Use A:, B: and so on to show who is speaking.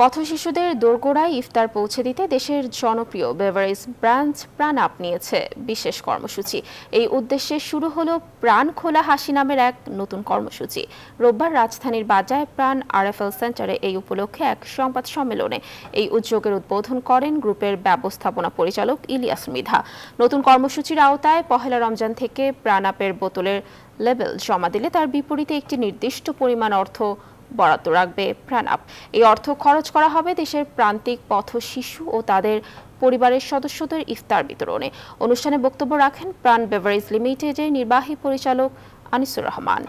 A: পথশিশুদের দোরগোড়ায় ইফতার পৌঁছে দিতে দেশের জনপ্রিয় বেভারেজ ব্রাঞ্চ প্রাণ আপ নিয়েছে বিশেষ কর্মসূচি এই উদ্দেশ্যে শুরু হলো প্রাণ খোলা হাসি নামের এক নতুন কর্মসূচি রোববার রাজধানীর বাজায় প্রাণ আরএফএল সেন্টারে এই উপলক্ষে এক সংবাদ সম্মেলনে এই উদ্যোগের উদ্বোধন করেন গ্রুপের ব্যবস্থাপনা পরিচালক ইলিয়াস মৃধা নতুন কর্মসূচির আওতায় পহেলা রমজান থেকে প্রাণ আপের বোতলের লেবেল জমা দিলে তার বিপরীতে একটি নির্দিষ্ট পরিমাণ অর্থ বরাদ্দ রাখবে প্রাণাপ এই অর্থ খরচ করা হবে দেশের প্রান্তিক পথ শিশু ও তাদের পরিবারের সদস্যদের ইফতার বিতরণে অনুষ্ঠানে বক্তব্য রাখেন প্রাণ বেভারেজ লিমিটেডের নির্বাহী পরিচালক আনিসুর রহমান